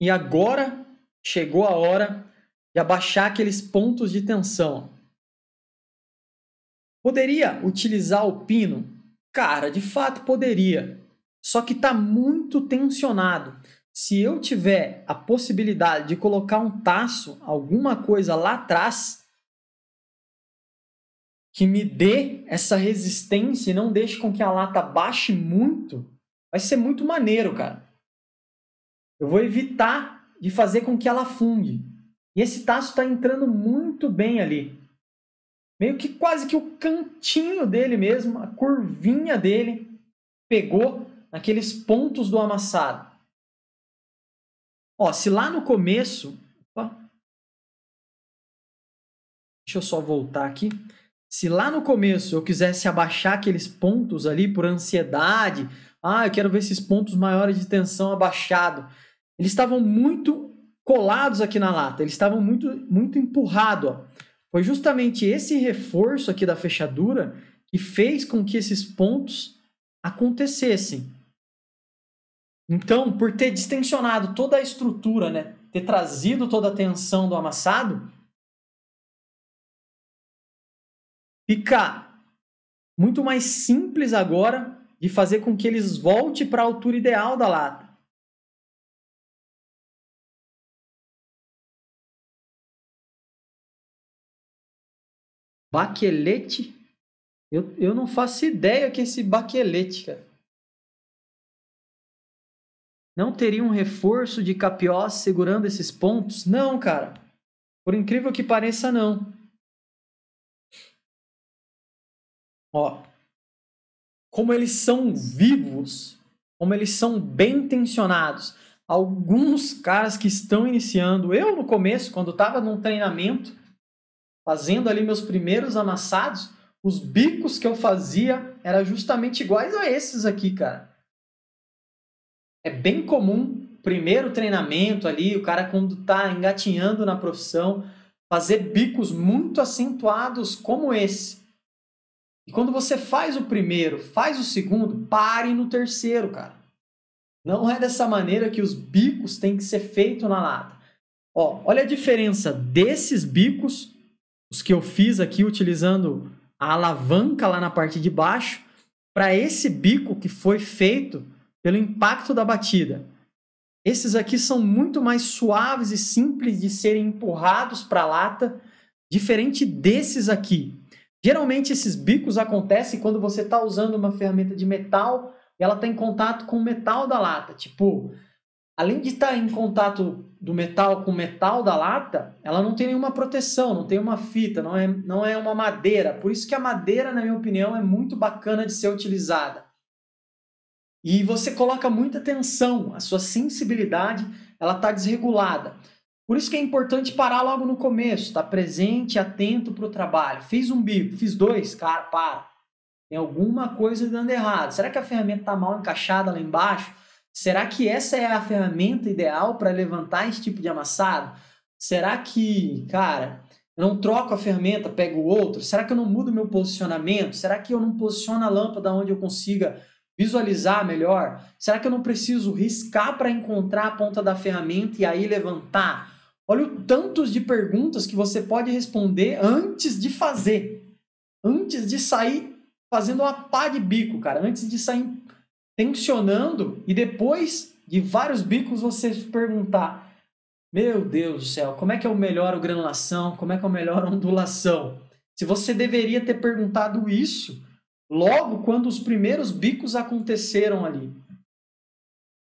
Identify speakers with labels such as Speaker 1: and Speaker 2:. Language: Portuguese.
Speaker 1: E agora chegou a hora de abaixar aqueles
Speaker 2: pontos de tensão. Poderia utilizar o pino? Cara, de fato poderia. Só que está muito tensionado. Se eu tiver a possibilidade de colocar um taço, alguma coisa lá atrás, que me dê essa resistência e não deixe com que a lata baixe muito, vai ser muito maneiro, cara. Eu vou evitar de fazer com que ela fungue. E esse taço está entrando muito bem ali. Meio que quase que o cantinho dele mesmo, a curvinha dele, pegou naqueles pontos do amassado.
Speaker 1: Ó, se lá no começo. Opa,
Speaker 2: deixa eu só voltar aqui. Se lá no começo eu quisesse abaixar aqueles pontos ali por ansiedade, ah, eu quero ver esses pontos maiores de tensão abaixado. Eles estavam muito colados aqui na lata, eles estavam muito, muito empurrados. Foi justamente esse reforço aqui da fechadura que fez com que esses pontos acontecessem. Então, por ter distensionado toda a estrutura, né, ter trazido toda a tensão do amassado,
Speaker 1: fica muito mais simples agora de fazer com que eles volte para a altura ideal da lata. Baquelete? Eu, eu não faço ideia que é esse baquelete, cara. Não teria um reforço de Capiós segurando esses pontos? Não, cara. Por incrível que pareça, não. Ó.
Speaker 2: Como eles são vivos, como eles são bem tensionados. Alguns caras que estão iniciando, eu no começo, quando estava num treinamento, fazendo ali meus primeiros amassados, os bicos que eu fazia eram justamente iguais a esses aqui, cara. É bem comum, primeiro treinamento ali, o cara quando tá engatinhando na profissão, fazer bicos muito acentuados como esse. E quando você faz o primeiro, faz o segundo, pare no terceiro, cara. Não é dessa maneira que os bicos têm que ser feitos na lata. Ó, olha a diferença desses bicos os que eu fiz aqui utilizando a alavanca lá na parte de baixo, para esse bico que foi feito pelo impacto da batida. Esses aqui são muito mais suaves e simples de serem empurrados para a lata, diferente desses aqui. Geralmente esses bicos acontecem quando você está usando uma ferramenta de metal e ela está em contato com o metal da lata, tipo além de estar em contato do metal com o metal da lata, ela não tem nenhuma proteção, não tem uma fita, não é, não é uma madeira. Por isso que a madeira, na minha opinião, é muito bacana de ser utilizada. E você coloca muita tensão, a sua sensibilidade ela está desregulada. Por isso que é importante parar logo no começo, estar tá presente, atento para o trabalho. Fiz um bico, fiz dois, cara, para. Tem alguma coisa dando errado. Será que a ferramenta está mal encaixada lá embaixo? Será que essa é a ferramenta ideal para levantar esse tipo de amassado? Será que, cara, eu não troco a ferramenta, pego outra? Será que eu não mudo meu posicionamento? Será que eu não posiciono a lâmpada onde eu consiga visualizar melhor? Será que eu não preciso riscar para encontrar a ponta da ferramenta e aí levantar? Olha o tantos de perguntas que você pode responder antes de fazer. Antes de sair fazendo uma pá de bico, cara. Antes de sair tensionando e depois de vários bicos você se perguntar: Meu Deus do céu, como é que eu melhoro granulação? Como é que eu melhoro ondulação? Se você deveria ter perguntado isso logo quando os primeiros bicos aconteceram ali.